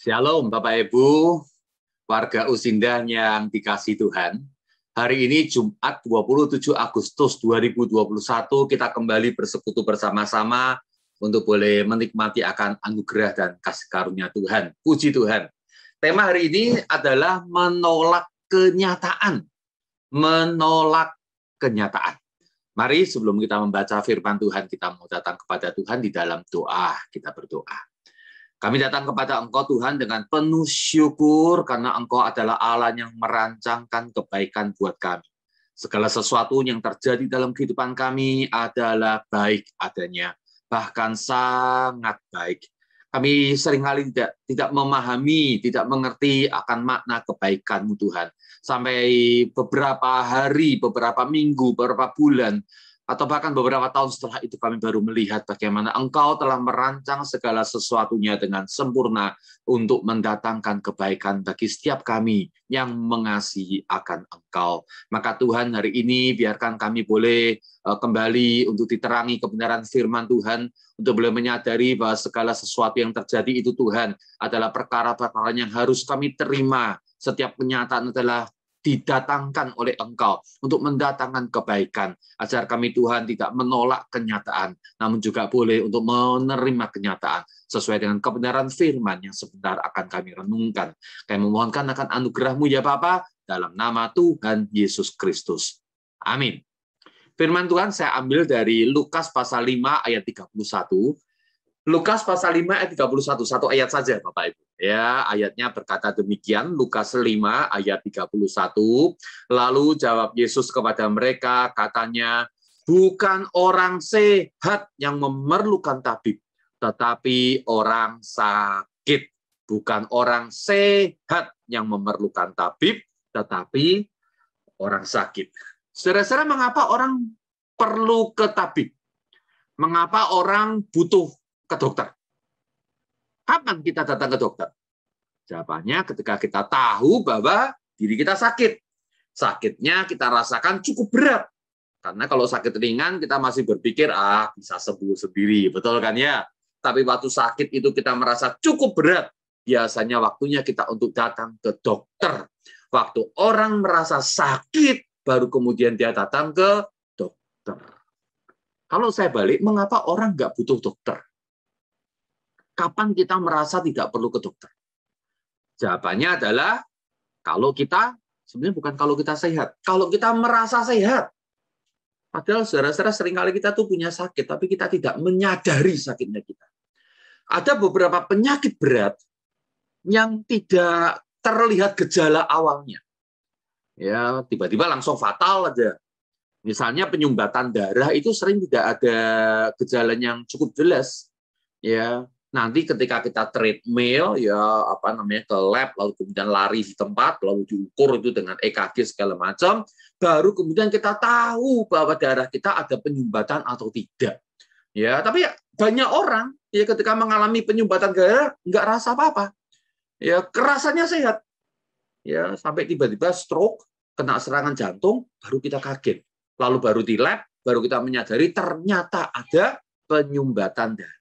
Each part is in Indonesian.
Shalom Bapak Ibu, warga Usindah yang dikasih Tuhan. Hari ini Jumat 27 Agustus 2021 kita kembali bersekutu bersama-sama untuk boleh menikmati akan anugerah dan kasih karunia Tuhan. Puji Tuhan. Tema hari ini adalah menolak kenyataan. Menolak kenyataan. Mari sebelum kita membaca firman Tuhan, kita mau datang kepada Tuhan di dalam doa, kita berdoa. Kami datang kepada Engkau Tuhan dengan penuh syukur karena Engkau adalah Allah yang merancangkan kebaikan buat kami. Segala sesuatu yang terjadi dalam kehidupan kami adalah baik adanya, bahkan sangat baik. Kami seringkali tidak tidak memahami, tidak mengerti akan makna kebaikanmu Tuhan. Sampai beberapa hari, beberapa minggu, beberapa bulan, atau bahkan beberapa tahun setelah itu kami baru melihat bagaimana engkau telah merancang segala sesuatunya dengan sempurna untuk mendatangkan kebaikan bagi setiap kami yang mengasihi akan engkau. Maka Tuhan hari ini biarkan kami boleh eh, kembali untuk diterangi kebenaran firman Tuhan, untuk boleh menyadari bahwa segala sesuatu yang terjadi itu Tuhan adalah perkara-perkara yang harus kami terima. Setiap kenyataan adalah didatangkan oleh Engkau untuk mendatangkan kebaikan. Ajar kami Tuhan tidak menolak kenyataan, namun juga boleh untuk menerima kenyataan sesuai dengan kebenaran firman yang sebentar akan kami renungkan. Kami memohonkan akan anugerahmu ya Bapa dalam nama Tuhan Yesus Kristus. Amin. Firman Tuhan saya ambil dari Lukas pasal 5 ayat 31 Lukas pasal 5 ayat 31, satu ayat saja Bapak Ibu. Ya, ayatnya berkata demikian, Lukas 5 ayat 31. Lalu jawab Yesus kepada mereka, katanya, bukan orang sehat yang memerlukan tabib, tetapi orang sakit. Bukan orang sehat yang memerlukan tabib, tetapi orang sakit. Saudara-saudara, mengapa orang perlu ke tabib? Mengapa orang butuh ke dokter. Kapan kita datang ke dokter? Jawabannya ketika kita tahu bahwa diri kita sakit. Sakitnya kita rasakan cukup berat. Karena kalau sakit ringan kita masih berpikir, ah bisa sembuh sendiri, betul kan ya? Tapi waktu sakit itu kita merasa cukup berat. Biasanya waktunya kita untuk datang ke dokter. Waktu orang merasa sakit, baru kemudian dia datang ke dokter. Kalau saya balik, mengapa orang nggak butuh dokter? kapan kita merasa tidak perlu ke dokter? Jawabannya adalah kalau kita sebenarnya bukan kalau kita sehat, kalau kita merasa sehat. Padahal saudara-saudara seringkali kita tuh punya sakit, tapi kita tidak menyadari sakitnya kita. Ada beberapa penyakit berat yang tidak terlihat gejala awalnya. Ya, tiba-tiba langsung fatal aja. Misalnya penyumbatan darah itu sering tidak ada gejala yang cukup jelas. Ya, nanti ketika kita treadmill ya apa namanya ke lab lalu kemudian lari di tempat lalu diukur itu dengan EKG segala macam baru kemudian kita tahu bahwa darah kita ada penyumbatan atau tidak ya tapi ya, banyak orang ya ketika mengalami penyumbatan darah nggak rasa apa-apa ya kerasanya sehat ya sampai tiba-tiba stroke kena serangan jantung baru kita kaget lalu baru di lab baru kita menyadari ternyata ada penyumbatan darah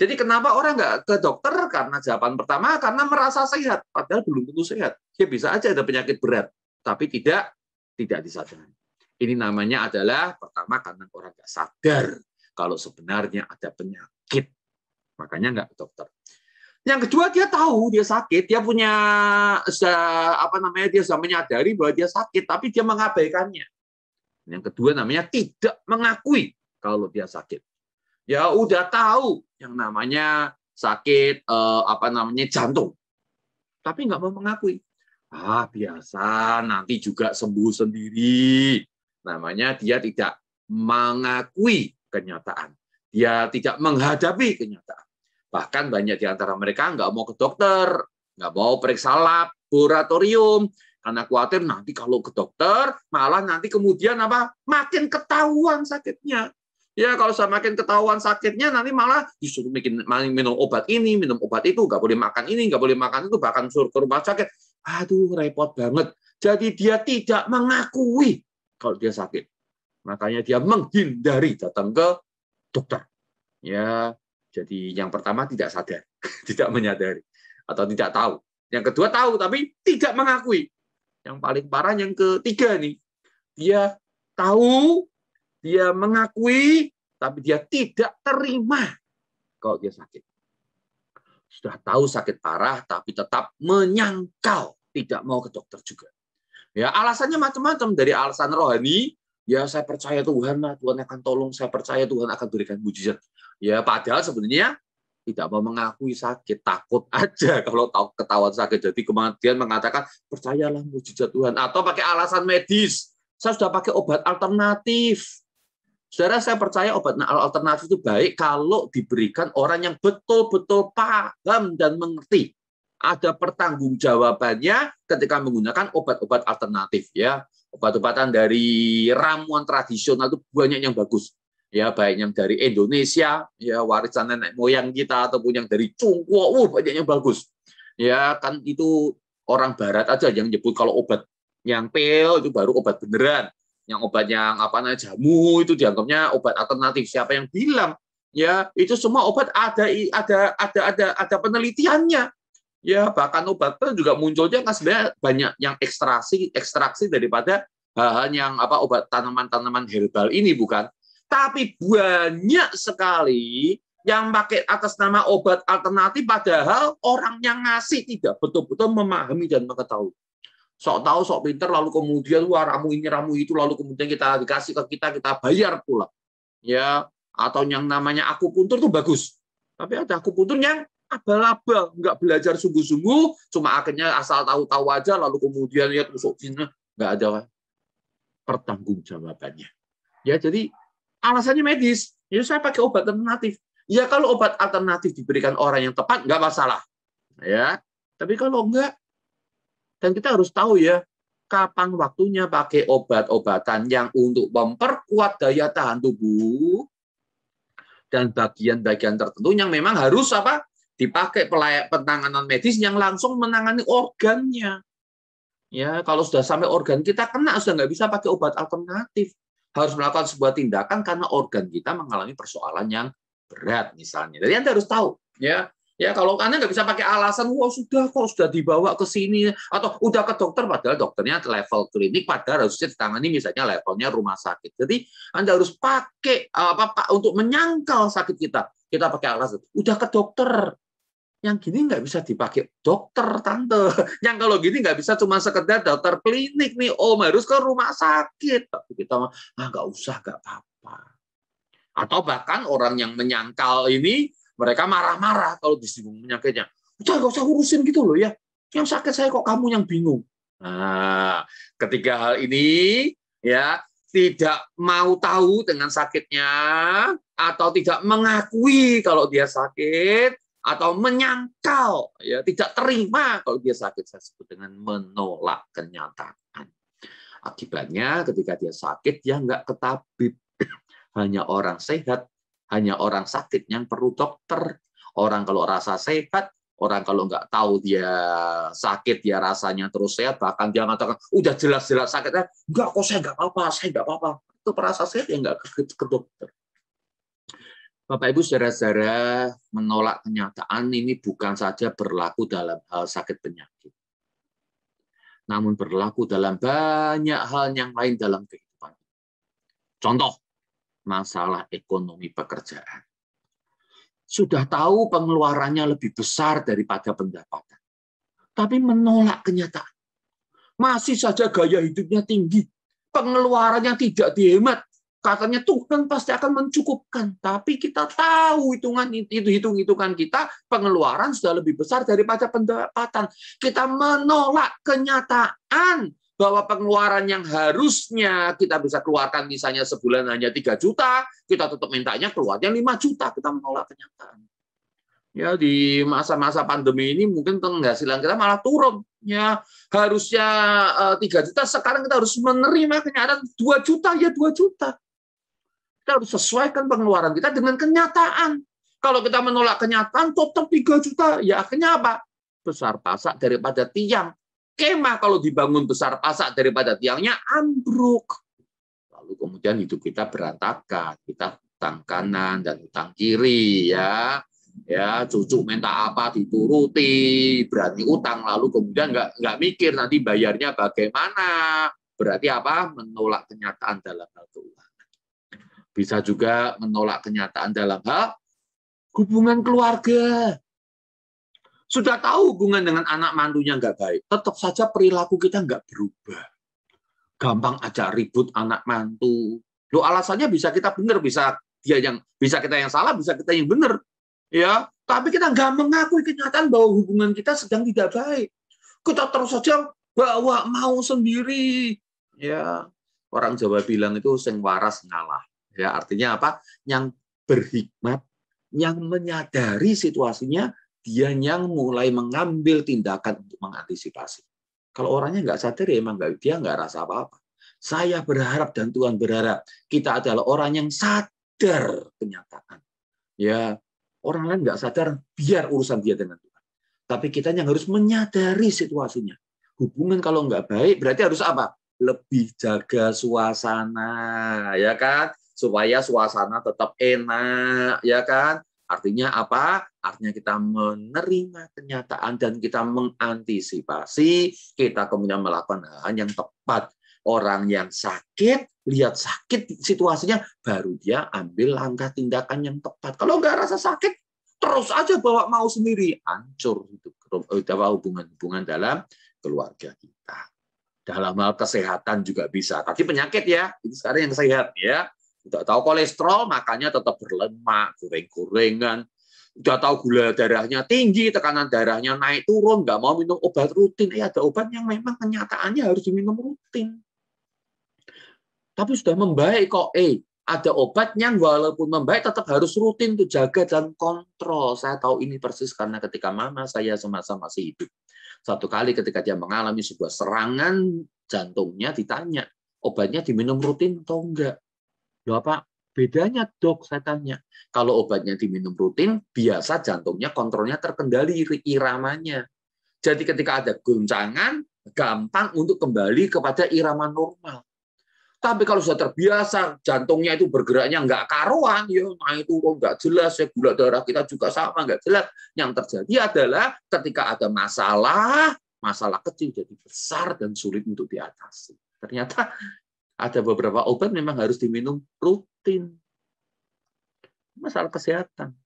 jadi kenapa orang nggak ke dokter? Karena jawaban pertama karena merasa sehat, padahal belum tentu sehat. Ya bisa aja ada penyakit berat, tapi tidak tidak disadari. Ini namanya adalah pertama karena orang nggak sadar kalau sebenarnya ada penyakit, makanya nggak ke dokter. Yang kedua dia tahu dia sakit, dia punya apa namanya dia sudah menyadari bahwa dia sakit, tapi dia mengabaikannya. Yang kedua namanya tidak mengakui kalau dia sakit ya udah tahu yang namanya sakit eh, apa namanya jantung, tapi nggak mau mengakui. Ah biasa, nanti juga sembuh sendiri. Namanya dia tidak mengakui kenyataan. Dia tidak menghadapi kenyataan. Bahkan banyak di antara mereka nggak mau ke dokter, nggak mau periksa laboratorium, karena khawatir nanti kalau ke dokter malah nanti kemudian apa makin ketahuan sakitnya Ya kalau saya makin ketahuan sakitnya nanti malah disuruh bikin minum obat ini, minum obat itu, nggak boleh makan ini, nggak boleh makan itu, bahkan suruh ke rumah sakit. Aduh repot banget. Jadi dia tidak mengakui kalau dia sakit. Makanya dia menghindari datang ke dokter. Ya, jadi yang pertama tidak sadar, tidak menyadari atau tidak tahu. Yang kedua tahu tapi tidak mengakui. Yang paling parah yang ketiga nih, dia tahu dia mengakui, tapi dia tidak terima kalau dia sakit. Sudah tahu sakit parah, tapi tetap menyangkal, tidak mau ke dokter juga. Ya, alasannya macam-macam dari alasan rohani, ya saya percaya Tuhan lah, Tuhan akan tolong, saya percaya Tuhan akan berikan mujizat. Ya, padahal sebenarnya tidak mau mengakui sakit, takut aja kalau tahu ketahuan sakit. Jadi kemudian mengatakan percayalah mujizat Tuhan atau pakai alasan medis. Saya sudah pakai obat alternatif, Saudara, saya percaya obat alternatif itu baik kalau diberikan orang yang betul-betul paham dan mengerti. Ada pertanggungjawabannya ketika menggunakan obat-obat alternatif ya. Obat-obatan dari ramuan tradisional itu banyak yang bagus. Ya, baik yang dari Indonesia, ya warisan nenek moyang kita ataupun yang dari Cungkuo, uh, banyak yang bagus. Ya, kan itu orang barat aja yang nyebut kalau obat yang pil itu baru obat beneran yang obat yang apa namanya jamu itu dianggapnya obat alternatif. Siapa yang bilang? Ya, itu semua obat ada ada ada ada ada penelitiannya. Ya, bahkan obat pun juga munculnya kan sebenarnya banyak yang ekstraksi ekstraksi daripada bahan yang apa obat tanaman-tanaman herbal ini bukan. Tapi banyak sekali yang pakai atas nama obat alternatif padahal orang yang ngasih tidak betul-betul memahami dan mengetahui sok tahu sok pinter lalu kemudian wah ramu ini ramu itu lalu kemudian kita dikasih ke kita kita bayar pula ya atau yang namanya aku kuntur tuh bagus tapi ada aku kuntur yang abal-abal nggak belajar sungguh-sungguh cuma akhirnya asal tahu-tahu aja lalu kemudian lihat usuk sini nggak ada pertanggung jawabannya ya jadi alasannya medis ya saya pakai obat alternatif ya kalau obat alternatif diberikan orang yang tepat nggak masalah ya tapi kalau enggak dan kita harus tahu ya, kapan waktunya pakai obat-obatan yang untuk memperkuat daya tahan tubuh dan bagian-bagian tertentu yang memang harus apa dipakai pelayak penanganan medis yang langsung menangani organnya ya kalau sudah sampai organ kita kena sudah nggak bisa pakai obat alternatif harus melakukan sebuah tindakan karena organ kita mengalami persoalan yang berat misalnya jadi anda harus tahu ya Ya kalau Anda nggak bisa pakai alasan, wah sudah kok sudah dibawa ke sini atau udah ke dokter padahal dokternya level klinik padahal harusnya ditangani misalnya levelnya rumah sakit. Jadi Anda harus pakai eh, apa Pak untuk menyangkal sakit kita. Kita pakai alasan, udah ke dokter. Yang gini nggak bisa dipakai dokter tante. Yang kalau gini nggak bisa cuma sekedar dokter klinik nih, oh harus ke rumah sakit. Tapi kita ah nggak usah nggak apa-apa. Atau bahkan orang yang menyangkal ini mereka marah-marah kalau disinggung penyakitnya. Udah gak usah urusin gitu loh ya. Yang sakit saya kok kamu yang bingung. Nah, ketiga hal ini ya tidak mau tahu dengan sakitnya atau tidak mengakui kalau dia sakit atau menyangkal ya tidak terima kalau dia sakit saya sebut dengan menolak kenyataan akibatnya ketika dia sakit ya nggak ketabib hanya orang sehat hanya orang sakit yang perlu dokter. Orang kalau rasa sehat, orang kalau nggak tahu dia sakit, dia rasanya terus sehat. Bahkan dia mengatakan, udah jelas-jelas sakitnya Enggak kok, saya nggak apa-apa, saya nggak apa-apa. Itu perasa sehat yang nggak ke, ke dokter. Bapak Ibu saudara-saudara menolak kenyataan ini bukan saja berlaku dalam hal sakit penyakit. Namun berlaku dalam banyak hal yang lain dalam kehidupan. Contoh, masalah ekonomi pekerjaan. Sudah tahu pengeluarannya lebih besar daripada pendapatan. Tapi menolak kenyataan. Masih saja gaya hidupnya tinggi. Pengeluarannya tidak dihemat. Katanya Tuhan pasti akan mencukupkan. Tapi kita tahu hitungan itu hitung-hitungan kita pengeluaran sudah lebih besar daripada pendapatan. Kita menolak kenyataan bahwa pengeluaran yang harusnya kita bisa keluarkan misalnya sebulan hanya 3 juta, kita tetap mintanya keluarnya 5 juta, kita menolak kenyataan. Ya di masa-masa pandemi ini mungkin penghasilan kita malah turun. Ya harusnya 3 eh, juta sekarang kita harus menerima kenyataan 2 juta ya 2 juta. Kita harus sesuaikan pengeluaran kita dengan kenyataan. Kalau kita menolak kenyataan, tetap 3 juta. Ya akhirnya apa? Besar pasak daripada tiang Kemah kalau dibangun besar pasak daripada tiangnya ambruk. Lalu kemudian hidup kita berantakan, kita utang kanan dan utang kiri ya. Ya, cucu minta apa dituruti, berani utang lalu kemudian nggak nggak mikir nanti bayarnya bagaimana. Berarti apa? Menolak kenyataan dalam hal keuangan. Bisa juga menolak kenyataan dalam hal hubungan keluarga. Sudah tahu hubungan dengan anak mantunya nggak baik, tetap saja perilaku kita nggak berubah. Gampang aja ribut anak mantu. Lo alasannya bisa kita benar, bisa dia yang bisa kita yang salah, bisa kita yang benar. Ya, tapi kita nggak mengakui kenyataan bahwa hubungan kita sedang tidak baik. Kita terus saja bawa mau sendiri. Ya, orang Jawa bilang itu sing waras ngalah. Ya, artinya apa? Yang berhikmat, yang menyadari situasinya dia yang mulai mengambil tindakan untuk mengantisipasi. Kalau orangnya nggak sadar ya emang nggak dia nggak rasa apa-apa. Saya berharap dan Tuhan berharap kita adalah orang yang sadar kenyataan. Ya orang lain nggak sadar biar urusan dia dengan Tuhan. Tapi kita yang harus menyadari situasinya. Hubungan kalau nggak baik berarti harus apa? Lebih jaga suasana, ya kan? Supaya suasana tetap enak, ya kan? Artinya apa? Artinya kita menerima kenyataan dan kita mengantisipasi, kita kemudian melakukan hal yang tepat. Orang yang sakit, lihat sakit situasinya, baru dia ambil langkah tindakan yang tepat. Kalau nggak rasa sakit, terus aja bawa mau sendiri. Hancur hubungan-hubungan dalam keluarga kita. Dalam hal kesehatan juga bisa. tapi penyakit ya, itu sekarang yang sehat ya Udah tahu kolesterol, makanya tetap berlemak, goreng-gorengan. Udah tahu gula darahnya tinggi, tekanan darahnya naik turun, nggak mau minum obat rutin. Eh, ada obat yang memang kenyataannya harus diminum rutin. Tapi sudah membaik kok. Eh, ada obat yang walaupun membaik tetap harus rutin tuh jaga dan kontrol. Saya tahu ini persis karena ketika mama saya semasa masih hidup. Satu kali ketika dia mengalami sebuah serangan jantungnya ditanya, obatnya diminum rutin atau enggak? Loh apa bedanya dok? Saya tanya. Kalau obatnya diminum rutin, biasa jantungnya kontrolnya terkendali iramanya. Jadi ketika ada guncangan, gampang untuk kembali kepada irama normal. Tapi kalau sudah terbiasa, jantungnya itu bergeraknya nggak karuan, ya, nah itu oh, nggak jelas, ya, gula darah kita juga sama nggak jelas. Yang terjadi adalah ketika ada masalah, masalah kecil jadi besar dan sulit untuk diatasi. Ternyata ada beberapa obat memang harus diminum rutin. Masalah kesehatan.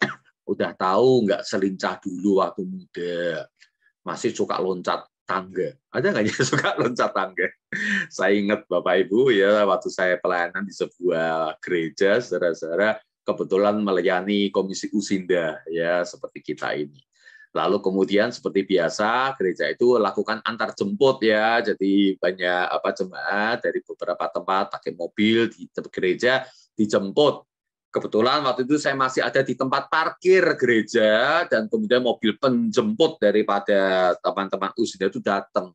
Udah tahu nggak selincah dulu waktu muda. Masih suka loncat tangga. Ada nggak yang suka loncat tangga? Saya ingat Bapak Ibu ya waktu saya pelayanan di sebuah gereja, saudara-saudara kebetulan melayani komisi usinda ya seperti kita ini. Lalu kemudian seperti biasa gereja itu lakukan antar jemput ya. Jadi banyak apa jemaat dari beberapa tempat pakai mobil di gereja dijemput. Kebetulan waktu itu saya masih ada di tempat parkir gereja dan kemudian mobil penjemput daripada teman-teman usia itu datang.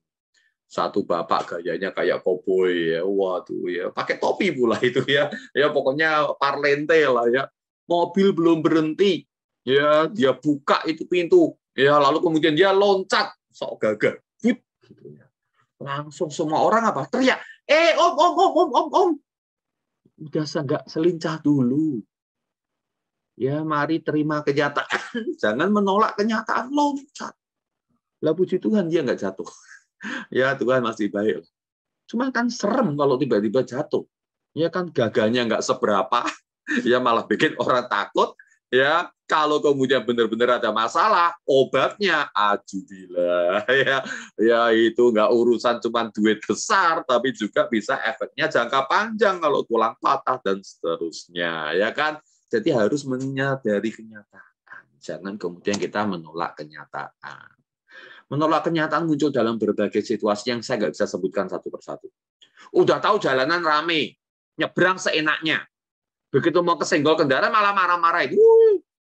Satu bapak gayanya kayak koboi ya. Waduh ya, pakai topi pula itu ya. Ya pokoknya parlente lah ya. Mobil belum berhenti, ya dia buka itu pintu Ya, lalu kemudian dia loncat sok gagah. But, gitu ya. Langsung semua orang apa? Teriak, "Eh, om, om, om, om, om, om." Udah nggak selincah dulu. Ya, mari terima kenyataan. Jangan menolak kenyataan, loncat. Lah puji Tuhan dia nggak jatuh. ya, Tuhan masih baik. Cuma kan serem kalau tiba-tiba jatuh. Ya kan gagahnya nggak seberapa. ya malah bikin orang takut ya kalau kemudian benar-benar ada masalah obatnya ajudilah ya ya itu nggak urusan cuma duit besar tapi juga bisa efeknya jangka panjang kalau tulang patah dan seterusnya ya kan jadi harus menyadari kenyataan jangan kemudian kita menolak kenyataan menolak kenyataan muncul dalam berbagai situasi yang saya nggak bisa sebutkan satu persatu udah tahu jalanan rame nyebrang seenaknya begitu mau kesenggol kendaraan malah marah-marah itu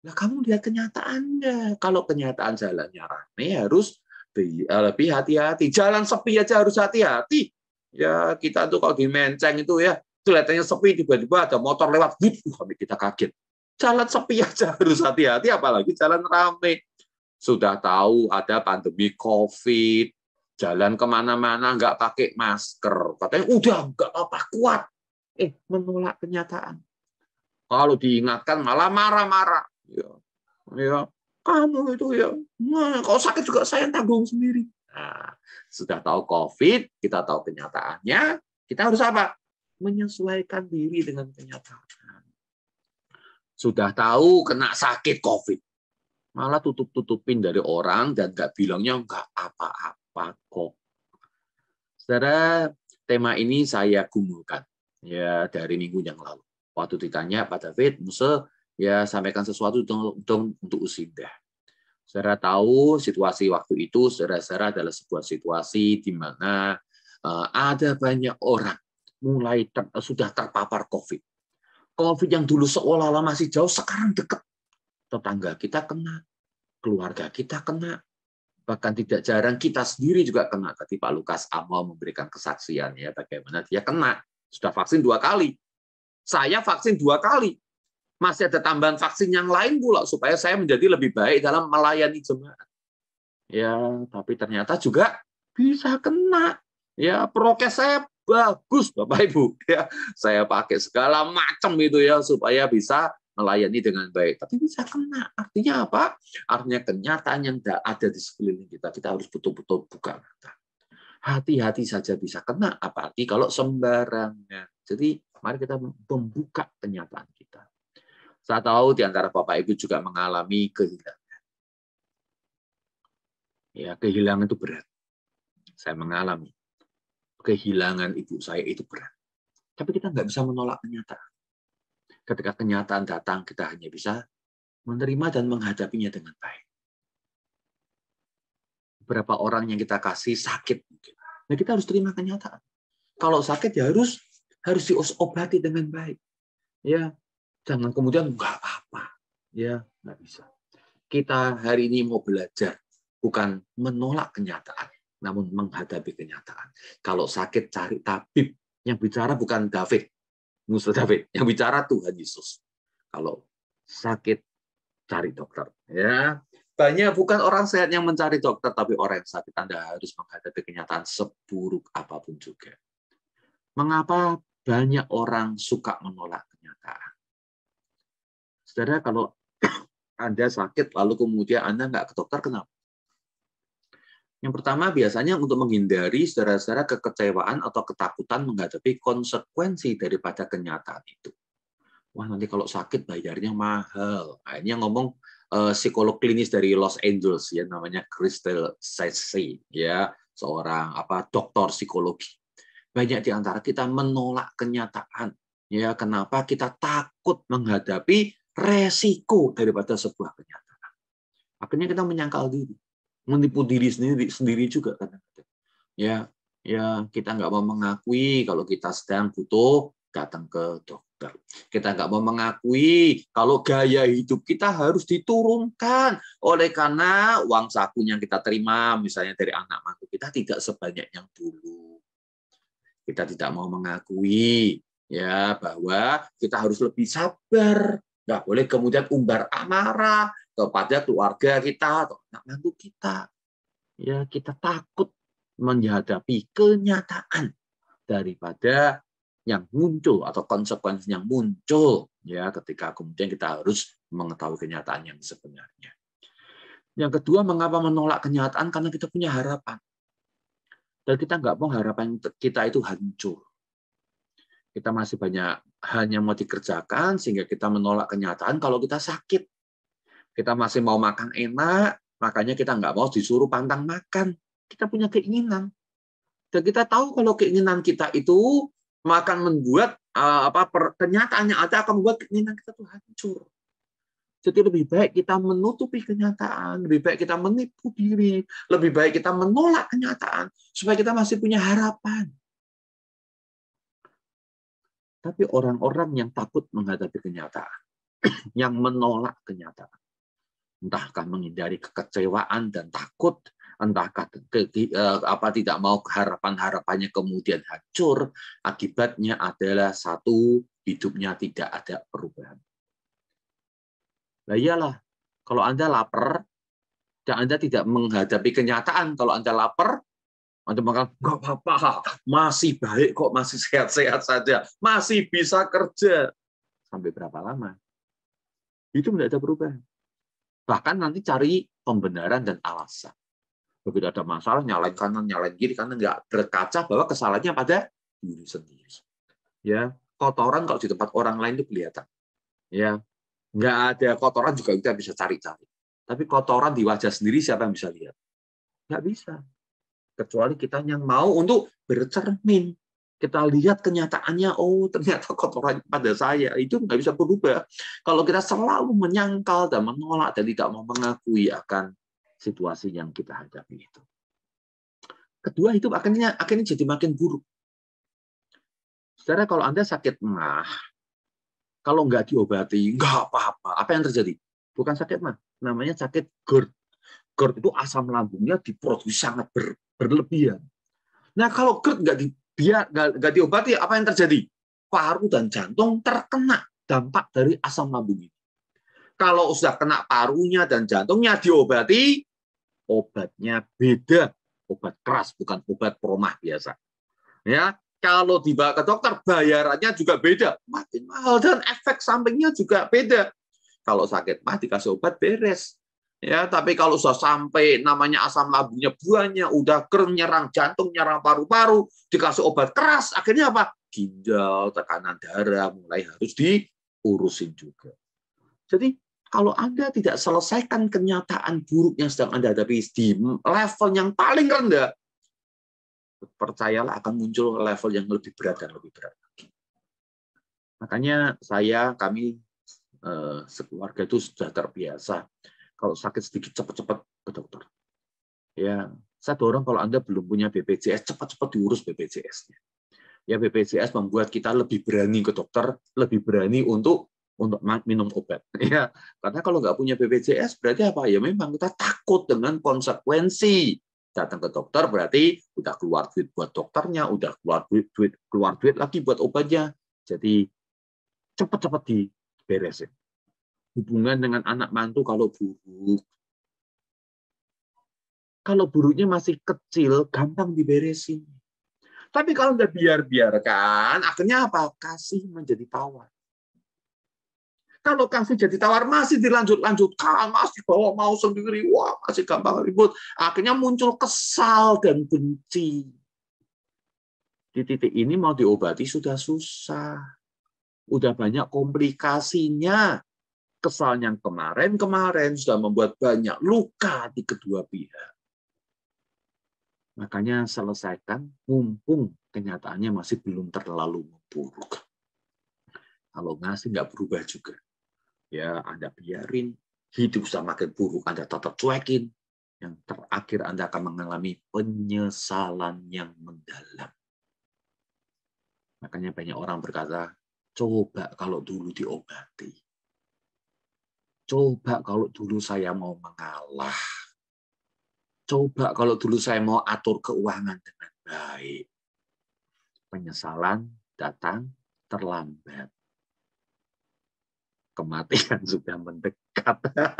Nah, kamu lihat kenyataannya. Kalau kenyataan jalannya rame harus eh, lebih hati-hati. Jalan sepi aja harus hati-hati. Ya, kita tuh kalau di Menceng itu ya, kelihatannya sepi tiba-tiba ada motor lewat, wuh, kami kita kaget. Jalan sepi aja harus hati-hati apalagi jalan rame. Sudah tahu ada pandemi Covid, jalan kemana-mana nggak pakai masker. Katanya udah nggak apa-apa kuat. Eh, menolak kenyataan. Kalau diingatkan malah marah-marah. Ya, ya kamu itu ya, nah, kalau sakit juga saya tanggung sendiri. Nah, sudah tahu COVID, kita tahu kenyataannya, kita harus apa? Menyesuaikan diri dengan kenyataan. Sudah tahu kena sakit COVID, malah tutup-tutupin dari orang dan nggak bilangnya nggak apa-apa kok. Saudara, tema ini saya gumulkan ya dari minggu yang lalu. Waktu ditanya pada David, Musa, ya sampaikan sesuatu dong, dong untuk usidah. Saudara tahu situasi waktu itu, saudara-saudara adalah sebuah situasi di mana uh, ada banyak orang mulai ter, sudah terpapar COVID. COVID yang dulu seolah-olah masih jauh, sekarang dekat. Tetangga kita kena, keluarga kita kena, bahkan tidak jarang kita sendiri juga kena. Tadi Pak Lukas Amal memberikan kesaksian ya bagaimana dia kena. Sudah vaksin dua kali. Saya vaksin dua kali. Masih ada tambahan vaksin yang lain pula supaya saya menjadi lebih baik dalam melayani jemaat. Ya, tapi ternyata juga bisa kena. Ya, prokes saya bagus Bapak Ibu ya. Saya pakai segala macam itu ya supaya bisa melayani dengan baik. Tapi bisa kena. Artinya apa? Artinya kenyataan yang tidak ada di sekeliling kita. Kita harus betul-betul buka mata. Hati-hati saja bisa kena, apalagi kalau sembarangan. Jadi mari kita membuka kenyataan kita. Saya tahu di antara Bapak Ibu juga mengalami kehilangan. Ya, kehilangan itu berat. Saya mengalami. Kehilangan ibu saya itu berat. Tapi kita nggak bisa menolak kenyataan. Ketika kenyataan datang, kita hanya bisa menerima dan menghadapinya dengan baik. Berapa orang yang kita kasih sakit mungkin. Nah, kita harus terima kenyataan. Kalau sakit ya harus harus diobati dengan baik. Ya, Jangan kemudian nggak apa-apa. Ya, nggak bisa. Kita hari ini mau belajar, bukan menolak kenyataan, namun menghadapi kenyataan. Kalau sakit, cari tabib. Yang bicara bukan David, Musa David. Yang bicara Tuhan Yesus. Kalau sakit, cari dokter. Ya, banyak bukan orang sehat yang mencari dokter, tapi orang yang sakit. Anda harus menghadapi kenyataan seburuk apapun juga. Mengapa banyak orang suka menolak kenyataan? Saudara, kalau Anda sakit lalu kemudian Anda nggak ke dokter, kenapa? Yang pertama biasanya untuk menghindari saudara-saudara kekecewaan atau ketakutan menghadapi konsekuensi daripada kenyataan itu. Wah nanti kalau sakit bayarnya mahal. Akhirnya ngomong uh, psikolog klinis dari Los Angeles ya namanya Crystal Sessey ya seorang apa doktor psikologi. Banyak di antara kita menolak kenyataan. Ya kenapa kita takut menghadapi resiko daripada sebuah kenyataan. Akhirnya kita menyangkal diri, menipu diri sendiri sendiri juga karena kadang Ya, ya kita nggak mau mengakui kalau kita sedang butuh datang ke dokter. Kita nggak mau mengakui kalau gaya hidup kita harus diturunkan oleh karena uang saku yang kita terima misalnya dari anak mantu kita tidak sebanyak yang dulu. Kita tidak mau mengakui ya bahwa kita harus lebih sabar Nggak boleh kemudian umbar amarah kepada keluarga kita atau anak mantu kita. Ya, kita takut menghadapi kenyataan daripada yang muncul atau konsekuensi yang muncul ya ketika kemudian kita harus mengetahui kenyataan yang sebenarnya. Yang kedua, mengapa menolak kenyataan? Karena kita punya harapan. Dan kita nggak mau harapan kita itu hancur kita masih banyak hanya mau dikerjakan sehingga kita menolak kenyataan kalau kita sakit. Kita masih mau makan enak, makanya kita nggak mau disuruh pantang makan. Kita punya keinginan. Dan kita tahu kalau keinginan kita itu makan membuat eh, apa kenyataan yang ada akan membuat keinginan kita tuh hancur. Jadi lebih baik kita menutupi kenyataan, lebih baik kita menipu diri, lebih baik kita menolak kenyataan supaya kita masih punya harapan tapi orang-orang yang takut menghadapi kenyataan, yang menolak kenyataan. Entahkah menghindari kekecewaan dan takut, entahkah ke, eh, apa tidak mau harapan-harapannya kemudian hancur, akibatnya adalah satu hidupnya tidak ada perubahan. Nah iyalah, kalau Anda lapar dan Anda tidak menghadapi kenyataan kalau Anda lapar, anda bakal nggak apa-apa, masih baik kok, masih sehat-sehat saja, masih bisa kerja. Sampai berapa lama? Itu tidak ada perubahan. Bahkan nanti cari pembenaran dan alasan. Begitu ada masalah, nyalain kanan, nyalain kiri, karena nggak berkaca bahwa kesalahannya pada diri sendiri. Ya, kotoran kalau di tempat orang lain itu kelihatan. Ya, nggak ada kotoran juga kita bisa cari-cari. Tapi kotoran di wajah sendiri siapa yang bisa lihat? Nggak bisa kecuali kita yang mau untuk bercermin kita lihat kenyataannya oh ternyata kotoran pada saya itu nggak bisa berubah kalau kita selalu menyangkal dan menolak dan tidak mau mengakui akan situasi yang kita hadapi itu kedua itu akhirnya akhirnya jadi makin buruk Saudara kalau anda sakit mah kalau nggak diobati nggak apa-apa apa yang terjadi bukan sakit mah namanya sakit GERD GERD itu asam lambungnya diproduksi sangat ber, berlebihan. Nah kalau GERD nggak di, dia nggak diobati apa yang terjadi? Paru dan jantung terkena dampak dari asam lambung ini. Kalau sudah kena parunya dan jantungnya diobati, obatnya beda, obat keras bukan obat perumah biasa. Ya, kalau dibawa ke dokter bayarannya juga beda, makin mahal dan efek sampingnya juga beda. Kalau sakit mah dikasih obat beres. Ya, tapi kalau sudah sampai namanya asam lambungnya buahnya udah keren nyerang jantung, nyerang paru-paru, dikasih obat keras, akhirnya apa? Ginjal, tekanan darah mulai harus diurusin juga. Jadi kalau Anda tidak selesaikan kenyataan buruk yang sedang Anda hadapi di level yang paling rendah, percayalah akan muncul level yang lebih berat dan lebih berat lagi. Makanya saya, kami eh, sekeluarga itu sudah terbiasa kalau sakit sedikit cepat-cepat ke dokter. Ya, saya dorong kalau Anda belum punya BPJS, cepat-cepat diurus BPJS-nya. Ya, BPJS membuat kita lebih berani ke dokter, lebih berani untuk untuk minum obat. Ya, karena kalau nggak punya BPJS berarti apa? Ya memang kita takut dengan konsekuensi datang ke dokter berarti udah keluar duit buat dokternya, udah keluar duit, duit keluar duit lagi buat obatnya. Jadi cepat-cepat diberesin hubungan dengan anak mantu kalau buruk. Kalau buruknya masih kecil, gampang diberesin. Tapi kalau nggak biar-biarkan, akhirnya apa? Kasih menjadi tawar. Kalau kasih jadi tawar masih dilanjut-lanjutkan, masih bawa mau sendiri, wah masih gampang ribut. Akhirnya muncul kesal dan benci. Di titik ini mau diobati sudah susah. Udah banyak komplikasinya kesal yang kemarin-kemarin sudah membuat banyak luka di kedua pihak. Makanya selesaikan mumpung kenyataannya masih belum terlalu memburuk. Kalau nggak sih nggak berubah juga. Ya Anda biarin, hidup sama makin buruk, Anda tetap cuekin. Yang terakhir Anda akan mengalami penyesalan yang mendalam. Makanya banyak orang berkata, coba kalau dulu diobati. Coba kalau dulu saya mau mengalah. Coba kalau dulu saya mau atur keuangan dengan baik. Penyesalan datang terlambat. Kematian sudah mendekat.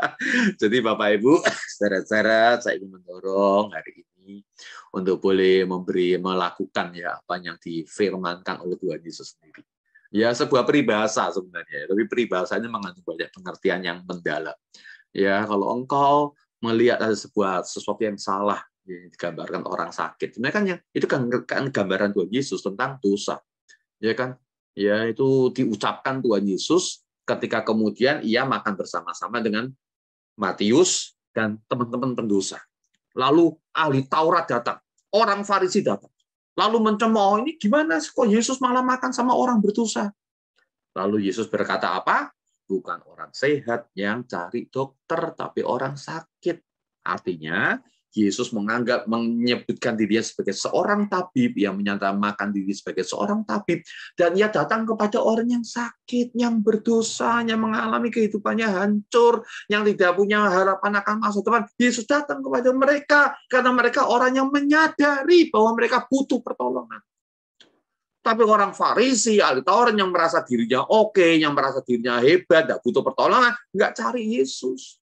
Jadi Bapak Ibu, saudara-saudara, saya ingin mendorong hari ini untuk boleh memberi melakukan ya apa yang difirmankan oleh Tuhan Yesus sendiri ya sebuah peribahasa sebenarnya tapi peribahasanya mengandung banyak pengertian yang mendalam ya kalau engkau melihat ada sebuah sesuatu yang salah yang digambarkan orang sakit sebenarnya kan yang itu kan, kan gambaran Tuhan Yesus tentang dosa ya kan ya itu diucapkan Tuhan Yesus ketika kemudian ia makan bersama-sama dengan Matius dan teman-teman pendosa lalu ahli Taurat datang orang Farisi datang lalu mencemooh ini gimana sih kok Yesus malah makan sama orang berdosa? Lalu Yesus berkata apa? Bukan orang sehat yang cari dokter, tapi orang sakit. Artinya, Yesus menganggap menyebutkan dirinya sebagai seorang tabib, ia menyatakan diri sebagai seorang tabib, dan ia datang kepada orang yang sakit, yang berdosa, yang mengalami kehidupannya hancur, yang tidak punya harapan akan masa depan. Yesus datang kepada mereka karena mereka orang yang menyadari bahwa mereka butuh pertolongan. Tapi orang Farisi, ahli Taurat yang merasa dirinya oke, yang merasa dirinya hebat, tidak butuh pertolongan, nggak cari Yesus.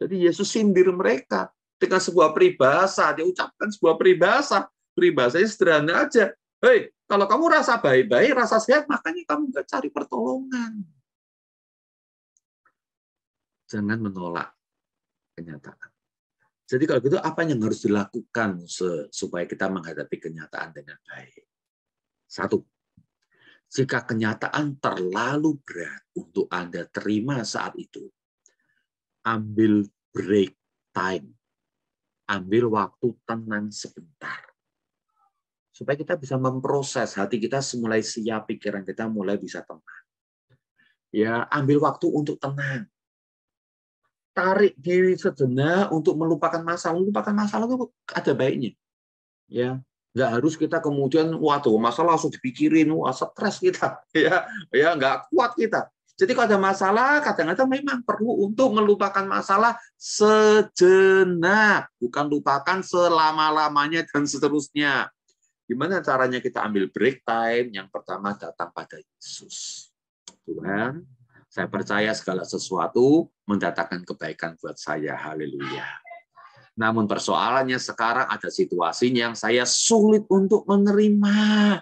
Jadi Yesus sindir mereka dengan sebuah peribahasa, dia ucapkan sebuah peribahasa. Peribahasanya sederhana aja. Hei, kalau kamu rasa baik-baik, rasa sehat, makanya kamu nggak cari pertolongan. Jangan menolak kenyataan. Jadi kalau gitu apa yang harus dilakukan supaya kita menghadapi kenyataan dengan baik? Satu, jika kenyataan terlalu berat untuk Anda terima saat itu, ambil break time ambil waktu tenang sebentar. Supaya kita bisa memproses, hati kita mulai siap, pikiran kita mulai bisa tenang. Ya, ambil waktu untuk tenang. Tarik diri sejenak untuk melupakan masalah. Melupakan masalah itu ada baiknya. Ya, nggak harus kita kemudian waduh masalah langsung dipikirin wah stres kita ya ya nggak kuat kita jadi kalau ada masalah, kadang-kadang memang perlu untuk melupakan masalah sejenak, bukan lupakan selama-lamanya dan seterusnya. Gimana caranya kita ambil break time? Yang pertama datang pada Yesus. Tuhan, saya percaya segala sesuatu mendatangkan kebaikan buat saya. Haleluya. Namun persoalannya sekarang ada situasi yang saya sulit untuk menerima.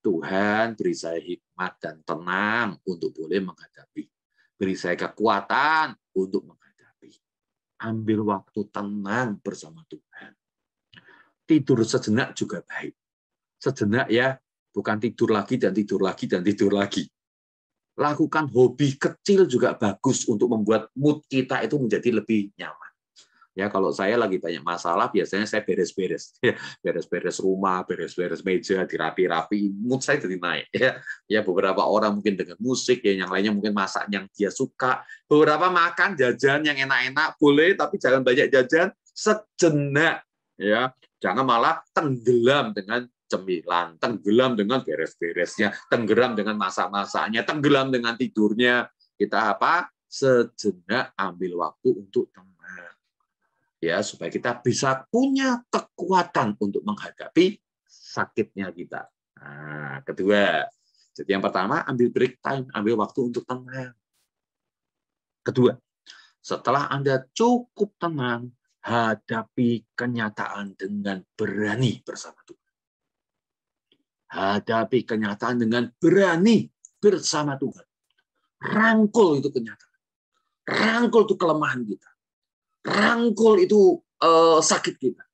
Tuhan beri saya hikmat dan tenang untuk boleh menghadapi. Beri saya kekuatan untuk menghadapi. Ambil waktu tenang bersama Tuhan. Tidur sejenak juga baik. Sejenak ya, bukan tidur lagi dan tidur lagi dan tidur lagi. Lakukan hobi kecil juga bagus untuk membuat mood kita itu menjadi lebih nyaman. Ya, kalau saya lagi banyak masalah, biasanya saya beres-beres, ya, beres-beres rumah, beres-beres meja, dirapi-rapi, mood saya jadi naik. Ya. ya, beberapa orang mungkin dengan musik, ya, yang lainnya mungkin masak yang dia suka. Beberapa makan jajan yang enak-enak boleh, tapi jangan banyak jajan sejenak. Ya, jangan malah tenggelam dengan cemilan, tenggelam dengan beres-beresnya, tenggelam dengan masak-masaknya, tenggelam dengan tidurnya. Kita apa? Sejenak ambil waktu untuk ya supaya kita bisa punya kekuatan untuk menghadapi sakitnya kita. Nah, kedua, jadi yang pertama ambil break time, ambil waktu untuk tenang. Kedua, setelah Anda cukup tenang, hadapi kenyataan dengan berani bersama Tuhan. Hadapi kenyataan dengan berani bersama Tuhan. Rangkul itu kenyataan. Rangkul itu kelemahan kita rangkul itu uh, sakit kita.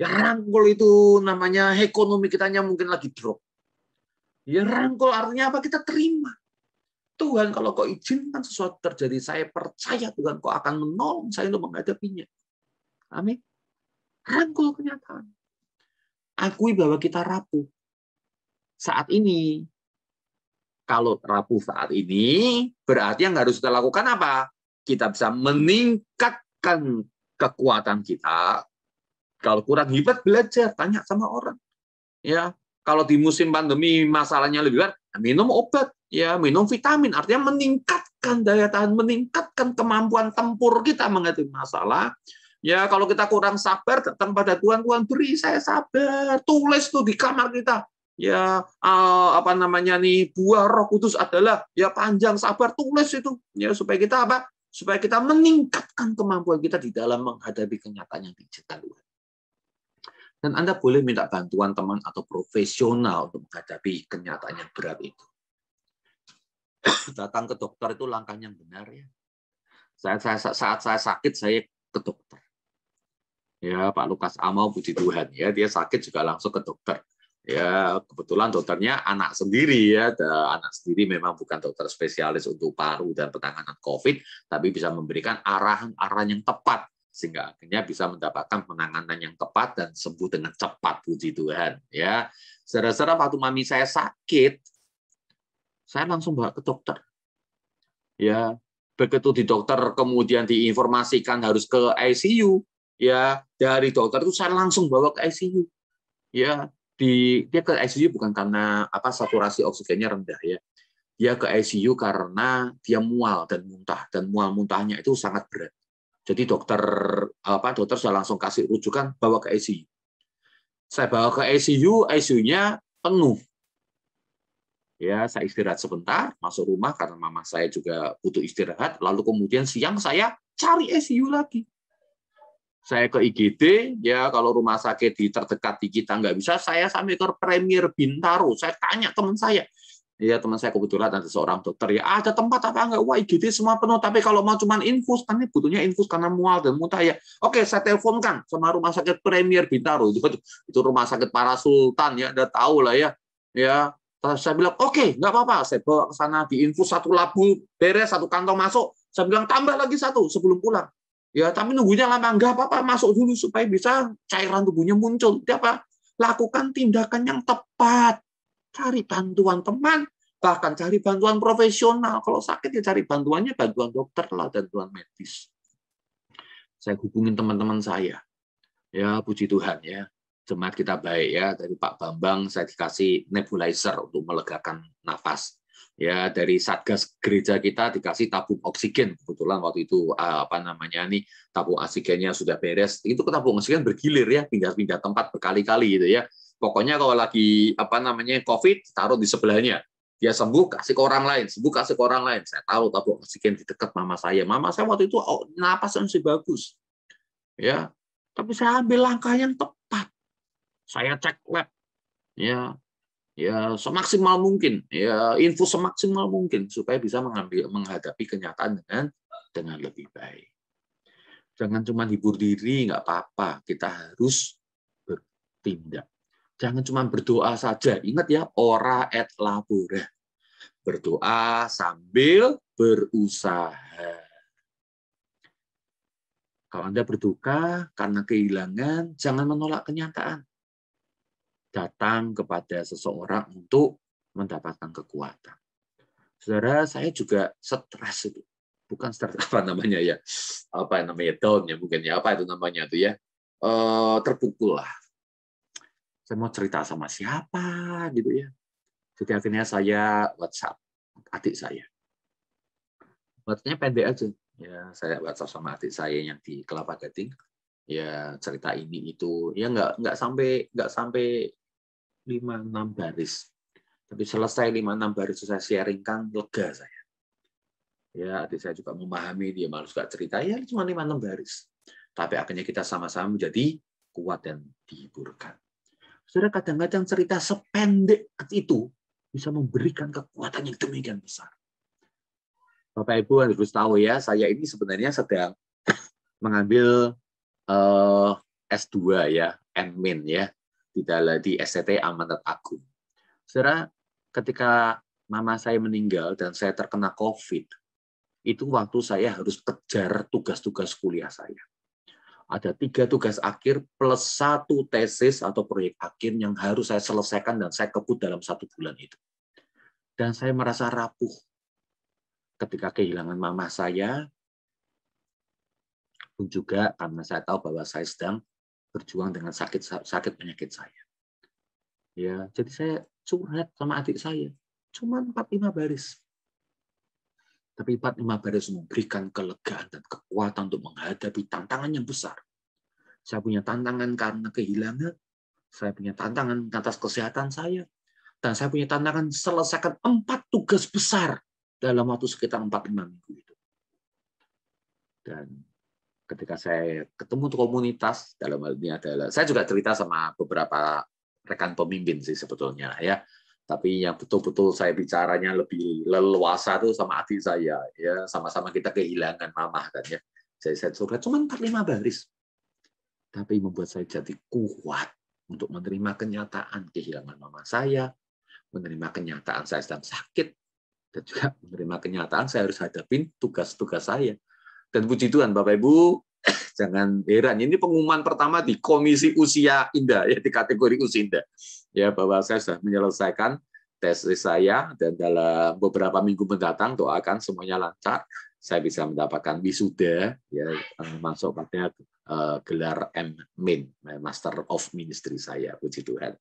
Ya rangkul itu namanya ekonomi kitanya mungkin lagi drop. Ya rangkul artinya apa? Kita terima. Tuhan kalau kau izinkan sesuatu terjadi, saya percaya Tuhan kau akan menolong saya untuk menghadapinya. Amin. Rangkul kenyataan. Akui bahwa kita rapuh. Saat ini, kalau rapuh saat ini, berarti yang harus kita lakukan apa? Kita bisa meningkat kan kekuatan kita. Kalau kurang hebat belajar, tanya sama orang. Ya, kalau di musim pandemi masalahnya lebih berat, ya minum obat, ya minum vitamin. Artinya meningkatkan daya tahan, meningkatkan kemampuan tempur kita menghadapi masalah. Ya, kalau kita kurang sabar, datang pada Tuhan, Tuhan beri saya sabar. Tulis tuh di kamar kita. Ya, eh, apa namanya nih, buah roh kudus adalah ya panjang sabar, tulis itu. Ya, supaya kita apa? supaya kita meningkatkan kemampuan kita di dalam menghadapi kenyataan yang digital. Dan Anda boleh minta bantuan teman atau profesional untuk menghadapi kenyataan yang berat itu. Datang ke dokter itu langkah yang benar ya. Saat saya, saat saya sakit saya ke dokter. Ya Pak Lukas Amau puji Tuhan ya dia sakit juga langsung ke dokter ya kebetulan dokternya anak sendiri ya anak sendiri memang bukan dokter spesialis untuk paru dan penanganan covid tapi bisa memberikan arahan-arahan yang tepat sehingga akhirnya bisa mendapatkan penanganan yang tepat dan sembuh dengan cepat puji Tuhan ya secara saudara waktu mami saya sakit saya langsung bawa ke dokter ya begitu di dokter kemudian diinformasikan harus ke ICU ya dari dokter itu saya langsung bawa ke ICU ya di dia ke ICU bukan karena apa saturasi oksigennya rendah ya. Dia ke ICU karena dia mual dan muntah dan mual muntahnya itu sangat berat. Jadi dokter apa dokter sudah langsung kasih rujukan bawa ke ICU. Saya bawa ke ICU, ICU-nya penuh. Ya, saya istirahat sebentar, masuk rumah karena mama saya juga butuh istirahat. Lalu kemudian siang saya cari ICU lagi saya ke IGD, ya kalau rumah sakit di terdekat di kita nggak bisa, saya sampai ke Premier Bintaro. Saya tanya teman saya, ya teman saya kebetulan ada seorang dokter, ya ada tempat apa enggak? Wah IGD semua penuh, tapi kalau mau cuma infus, kan ini butuhnya infus karena mual dan muntah ya. Oke, saya teleponkan sama rumah sakit Premier Bintaro, itu, itu rumah sakit para sultan ya, udah tahu lah ya. Ya, terus saya bilang, oke, okay, nggak apa-apa, saya bawa ke sana di infus satu labu beres, satu kantong masuk, saya bilang tambah lagi satu sebelum pulang. Ya, tapi nunggunya lama enggak apa-apa, masuk dulu supaya bisa cairan tubuhnya muncul. Tidak apa? Lakukan tindakan yang tepat. Cari bantuan teman, bahkan cari bantuan profesional. Kalau sakit ya cari bantuannya bantuan dokter lah, dan bantuan medis. Saya hubungin teman-teman saya. Ya, puji Tuhan ya. Jemaat kita baik ya, dari Pak Bambang saya dikasih nebulizer untuk melegakan nafas ya dari satgas gereja kita dikasih tabung oksigen kebetulan waktu itu eh, apa namanya nih tabung oksigennya sudah beres itu tabung oksigen bergilir ya pindah-pindah tempat berkali-kali gitu ya pokoknya kalau lagi apa namanya covid taruh di sebelahnya dia sembuh kasih ke orang lain sembuh kasih ke orang lain saya taruh tabung oksigen di dekat mama saya mama saya waktu itu oh, napasnya masih bagus ya tapi saya ambil langkah yang tepat saya cek lab ya ya semaksimal mungkin ya info semaksimal mungkin supaya bisa mengambil menghadapi kenyataan dengan dengan lebih baik jangan cuma hibur diri nggak apa-apa kita harus bertindak jangan cuma berdoa saja ingat ya ora et labora berdoa sambil berusaha kalau anda berduka karena kehilangan jangan menolak kenyataan datang kepada seseorang untuk mendapatkan kekuatan. Saudara, saya juga stres itu. Bukan stres apa namanya ya? Apa namanya down ya mungkin ya? Apa itu namanya itu ya? E, terpukul lah. Saya mau cerita sama siapa gitu ya. Jadi akhirnya saya WhatsApp adik saya. WhatsAppnya pendek aja. Ya, saya WhatsApp sama adik saya yang di Kelapa Gading. Ya cerita ini itu ya nggak nggak sampai nggak sampai 5 enam baris. Tapi selesai 5 enam baris saya sharingkan, lega saya. Ya, adik saya juga memahami, dia malu suka cerita, ya cuma 5 enam baris. Tapi akhirnya kita sama-sama menjadi kuat dan dihiburkan. Saudara, kadang-kadang cerita sependek itu bisa memberikan kekuatan yang demikian besar. Bapak Ibu harus tahu ya, saya ini sebenarnya sedang mengambil uh, eh, S2 ya, admin ya di dalam di SCT Amanat Agung. Saudara, ketika mama saya meninggal dan saya terkena COVID, itu waktu saya harus kejar tugas-tugas kuliah saya. Ada tiga tugas akhir plus satu tesis atau proyek akhir yang harus saya selesaikan dan saya kebut dalam satu bulan itu. Dan saya merasa rapuh ketika kehilangan mama saya, pun juga karena saya tahu bahwa saya sedang berjuang dengan sakit sakit penyakit saya. Ya, jadi saya curhat sama adik saya. Cuma 4-5 baris. Tapi 4-5 baris memberikan kelegaan dan kekuatan untuk menghadapi tantangan yang besar. Saya punya tantangan karena kehilangan, saya punya tantangan atas kesehatan saya, dan saya punya tantangan selesaikan empat tugas besar dalam waktu sekitar empat 5 minggu itu. Dan ketika saya ketemu komunitas dalam hal ini adalah saya juga cerita sama beberapa rekan pemimpin sih sebetulnya ya tapi yang betul-betul saya bicaranya lebih leluasa tuh sama adik saya ya sama-sama kita kehilangan mama kan ya saya saya surga cuma 45 baris tapi membuat saya jadi kuat untuk menerima kenyataan kehilangan mama saya menerima kenyataan saya sedang sakit dan juga menerima kenyataan saya harus hadapin tugas-tugas saya dan puji Tuhan Bapak Ibu, jangan heran ini pengumuman pertama di komisi usia indah ya di kategori usia indah. Ya bahwa saya sudah menyelesaikan tes saya dan dalam beberapa minggu mendatang doakan semuanya lancar saya bisa mendapatkan wisuda ya masuk pada eh, gelar M Min Master of Ministry saya puji Tuhan.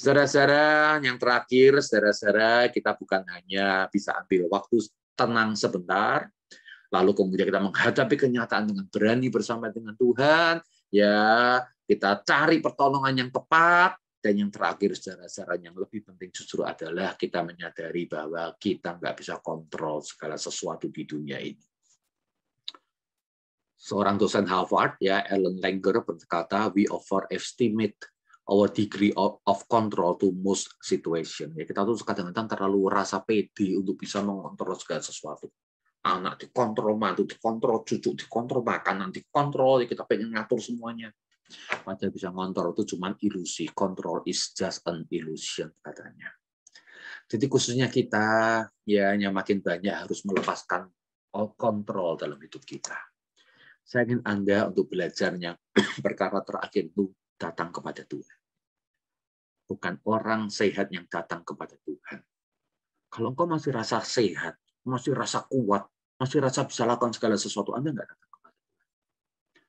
Saudara-saudara yang terakhir saudara-saudara kita bukan hanya bisa ambil waktu tenang sebentar lalu kemudian kita menghadapi kenyataan dengan berani bersama dengan Tuhan, ya kita cari pertolongan yang tepat, dan yang terakhir saudara-saudara yang lebih penting justru adalah kita menyadari bahwa kita nggak bisa kontrol segala sesuatu di dunia ini. Seorang dosen Harvard ya Ellen Langer berkata we offer estimate our degree of control to most situation. Ya kita tuh kadang-kadang terlalu rasa pede untuk bisa mengontrol segala sesuatu anak dikontrol mantu dikontrol cucu dikontrol makanan dikontrol ya kita pengen ngatur semuanya padahal bisa ngontrol itu cuma ilusi kontrol is just an illusion katanya jadi khususnya kita ya yang makin banyak harus melepaskan kontrol oh, dalam hidup kita saya ingin Anda untuk belajarnya perkara terakhir itu datang kepada Tuhan. Bukan orang sehat yang datang kepada Tuhan. Kalau engkau masih rasa sehat, masih rasa kuat, masih rasa bisa lakukan segala sesuatu, Anda nggak datang kepada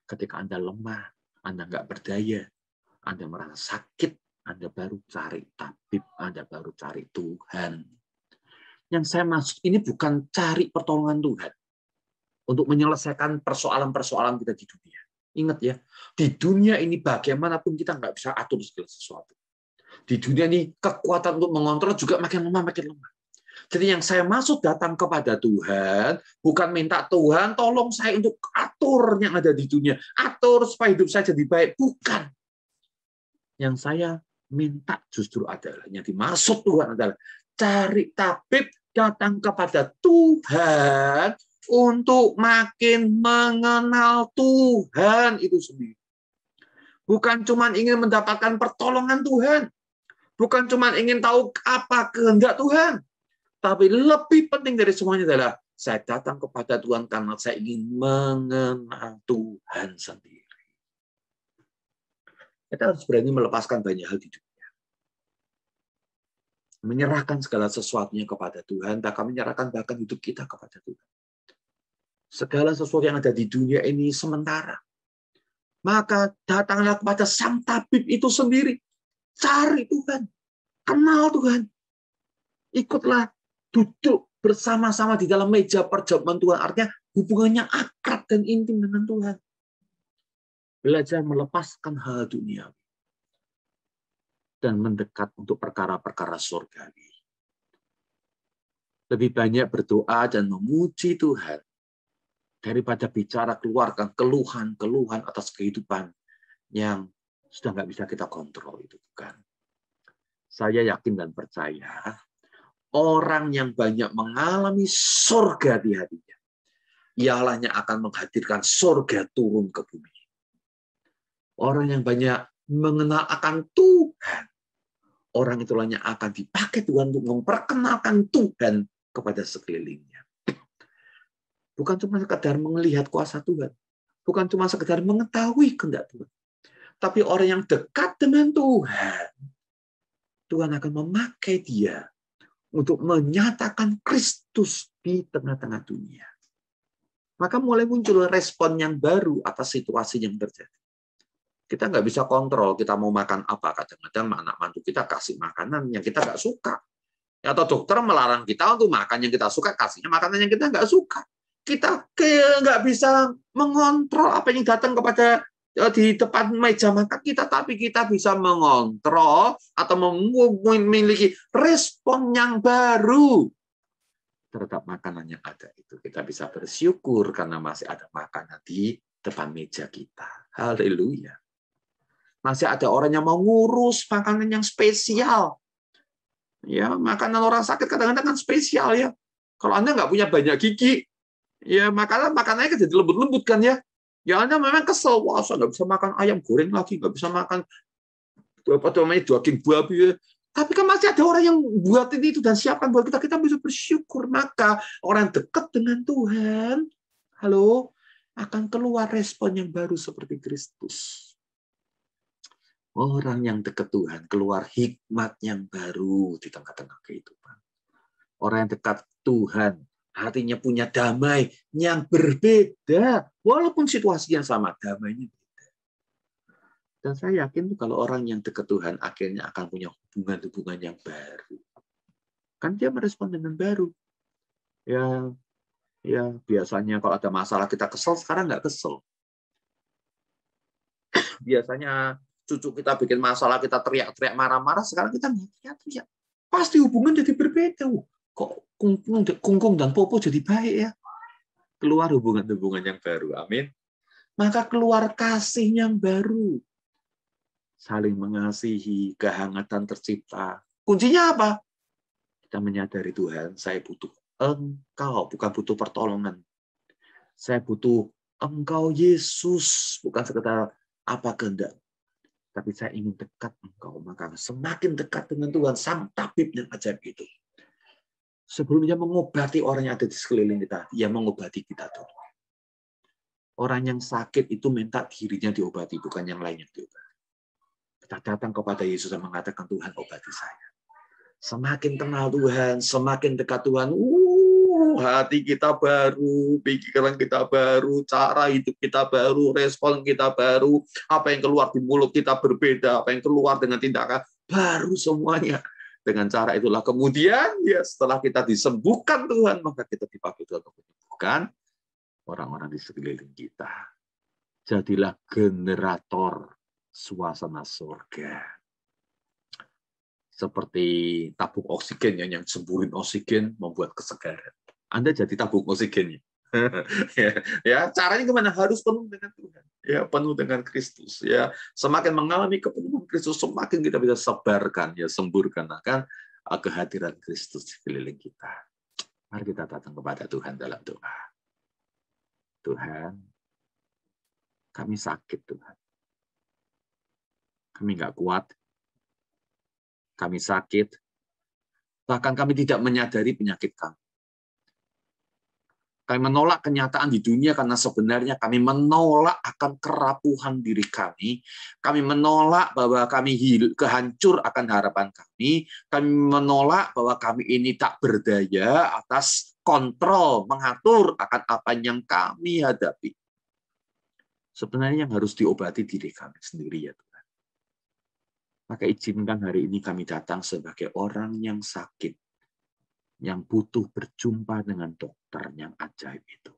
Ketika Anda lemah, Anda nggak berdaya, Anda merasa sakit, Anda baru cari tabib, Anda baru cari Tuhan. Yang saya maksud ini bukan cari pertolongan Tuhan untuk menyelesaikan persoalan-persoalan kita di dunia. Ingat ya, di dunia ini bagaimanapun kita nggak bisa atur segala sesuatu. Di dunia ini kekuatan untuk mengontrol juga makin lemah, makin lemah. Jadi yang saya maksud datang kepada Tuhan bukan minta Tuhan tolong saya untuk atur yang ada di dunia, atur supaya hidup saya jadi baik, bukan. Yang saya minta justru adalah yang dimaksud Tuhan adalah cari tabib datang kepada Tuhan untuk makin mengenal Tuhan itu sendiri. Bukan cuma ingin mendapatkan pertolongan Tuhan. Bukan cuma ingin tahu apa kehendak Tuhan tapi lebih penting dari semuanya adalah saya datang kepada Tuhan karena saya ingin mengenal Tuhan sendiri. Kita harus berani melepaskan banyak hal di dunia. Menyerahkan segala sesuatunya kepada Tuhan, bahkan menyerahkan bahkan hidup kita kepada Tuhan. Segala sesuatu yang ada di dunia ini sementara. Maka datanglah kepada sang tabib itu sendiri. Cari Tuhan. Kenal Tuhan. Ikutlah duduk bersama-sama di dalam meja perjamuan Tuhan. Artinya hubungannya akrab dan intim dengan Tuhan. Belajar melepaskan hal dunia dan mendekat untuk perkara-perkara surgawi. Lebih banyak berdoa dan memuji Tuhan daripada bicara keluarkan keluhan-keluhan atas kehidupan yang sudah nggak bisa kita kontrol itu bukan. Saya yakin dan percaya Orang yang banyak mengalami sorga di hatinya, ialah akan menghadirkan sorga turun ke bumi. Orang yang banyak mengenal akan Tuhan, orang itulah yang akan dipakai Tuhan untuk memperkenalkan Tuhan kepada sekelilingnya. Bukan cuma sekedar melihat kuasa Tuhan, bukan cuma sekedar mengetahui kehendak Tuhan, tapi orang yang dekat dengan Tuhan, Tuhan akan memakai dia untuk menyatakan Kristus di tengah-tengah dunia. Maka mulai muncul respon yang baru atas situasi yang terjadi. Kita nggak bisa kontrol kita mau makan apa. Kadang-kadang anak mantu kita kasih makanan yang kita nggak suka. Atau dokter melarang kita untuk makan yang kita suka, kasihnya makanan yang kita nggak suka. Kita nggak bisa mengontrol apa yang datang kepada Ya, di depan meja makan kita, tapi kita bisa mengontrol atau memiliki respon yang baru terhadap makanan yang ada itu. Kita bisa bersyukur karena masih ada makanan di depan meja kita. Haleluya. Masih ada orang yang mau ngurus makanan yang spesial. Ya, makanan orang sakit kadang-kadang kan spesial ya. Kalau Anda nggak punya banyak gigi, ya makanan makanannya kan jadi lembut-lembut kan ya Ya Anda memang kesel, wah saya nggak bisa makan ayam goreng lagi, nggak bisa makan apa namanya daging babi. Tapi kan masih ada orang yang buat ini itu dan siapkan buat kita, kita bisa bersyukur. Maka orang dekat dengan Tuhan, halo, akan keluar respon yang baru seperti Kristus. Orang yang dekat Tuhan keluar hikmat yang baru di tengah-tengah kehidupan. Orang yang dekat Tuhan hatinya punya damai yang berbeda. Walaupun situasinya sama, damainya beda. Dan saya yakin kalau orang yang dekat Tuhan akhirnya akan punya hubungan-hubungan yang baru. Kan dia merespon dengan baru. Ya, ya biasanya kalau ada masalah kita kesel, sekarang nggak kesel. Biasanya cucu kita bikin masalah, kita teriak-teriak marah-marah, sekarang kita nggak teriak-teriak. Pasti hubungan jadi berbeda kok kungkung, -kung dan popo jadi baik ya keluar hubungan-hubungan yang baru amin maka keluar kasih yang baru saling mengasihi kehangatan tercipta kuncinya apa kita menyadari Tuhan saya butuh engkau bukan butuh pertolongan saya butuh engkau Yesus bukan sekedar apa kehendak tapi saya ingin dekat engkau maka semakin dekat dengan Tuhan sang tabib yang ajaib itu Sebelumnya mengobati orang yang ada di sekeliling kita, dia ya mengobati kita dulu. Orang yang sakit itu minta dirinya diobati, bukan yang lainnya yang diobati. Kita datang kepada Yesus dan mengatakan, Tuhan obati saya. Semakin kenal Tuhan, semakin dekat Tuhan, uh, hati kita baru, pikiran kita baru, cara hidup kita baru, respon kita baru, apa yang keluar di mulut kita berbeda, apa yang keluar dengan tindakan, baru semuanya dengan cara itulah kemudian ya setelah kita disembuhkan Tuhan, maka kita dipakai Tuhan untuk menyembuhkan orang-orang di sekeliling kita. Jadilah generator suasana surga. Seperti tabung oksigen yang, yang semburin oksigen membuat kesegaran. Anda jadi tabung oksigennya. Ya, ya caranya gimana harus penuh dengan Tuhan ya penuh dengan Kristus ya semakin mengalami kepenuhan Kristus semakin kita bisa sebarkan ya semburkan akan uh, kehadiran Kristus di keliling kita mari kita datang kepada Tuhan dalam doa Tuhan kami sakit Tuhan kami nggak kuat kami sakit bahkan kami tidak menyadari penyakit kami kami menolak kenyataan di dunia karena sebenarnya kami menolak akan kerapuhan diri kami. Kami menolak bahwa kami kehancur akan harapan kami. Kami menolak bahwa kami ini tak berdaya atas kontrol, mengatur akan apa yang kami hadapi. Sebenarnya yang harus diobati diri kami sendiri ya Tuhan. Maka izinkan hari ini kami datang sebagai orang yang sakit yang butuh berjumpa dengan dokter yang ajaib itu.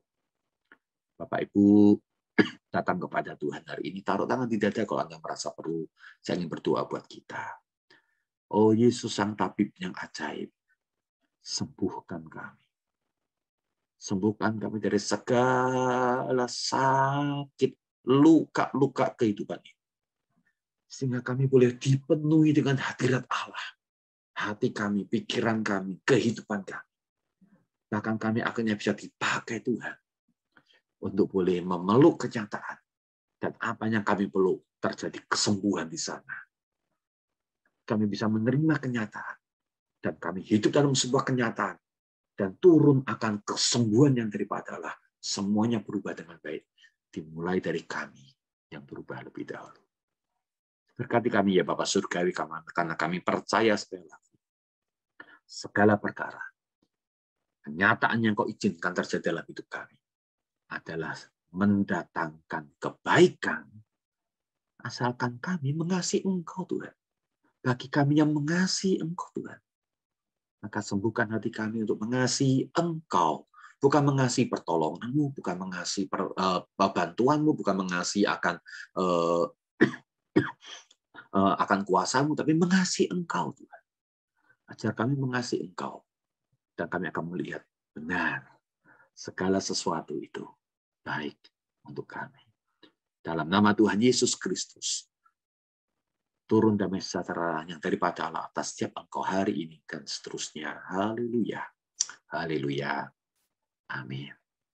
Bapak Ibu datang kepada Tuhan hari ini, taruh tangan di dada kalau Anda merasa perlu. Saya ingin berdoa buat kita. Oh Yesus sang tabib yang ajaib, sembuhkan kami. Sembuhkan kami dari segala sakit, luka-luka kehidupan ini. Sehingga kami boleh dipenuhi dengan hadirat Allah hati kami, pikiran kami, kehidupan kami. Bahkan kami akhirnya bisa dipakai Tuhan untuk boleh memeluk kenyataan dan apa yang kami peluk terjadi kesembuhan di sana. Kami bisa menerima kenyataan dan kami hidup dalam sebuah kenyataan dan turun akan kesembuhan yang daripada Allah. Semuanya berubah dengan baik. Dimulai dari kami yang berubah lebih dahulu. Berkati kami ya Bapak Surgawi karena kami percaya sekali lagi segala perkara. Kenyataan yang kau izinkan terjadi dalam hidup kami adalah mendatangkan kebaikan asalkan kami mengasihi Engkau Tuhan. Bagi kami yang mengasihi Engkau Tuhan, maka sembuhkan hati kami untuk mengasihi Engkau, bukan mengasihi pertolonganmu, bukan mengasihi per, uh, bantuanmu, bukan mengasihi akan uh, uh, akan kuasamu, tapi mengasihi Engkau Tuhan. Ajar kami mengasihi engkau. Dan kami akan melihat benar segala sesuatu itu baik untuk kami. Dalam nama Tuhan Yesus Kristus, turun damai sejahtera yang daripada Allah atas setiap engkau hari ini dan seterusnya. Haleluya. Haleluya. Amin.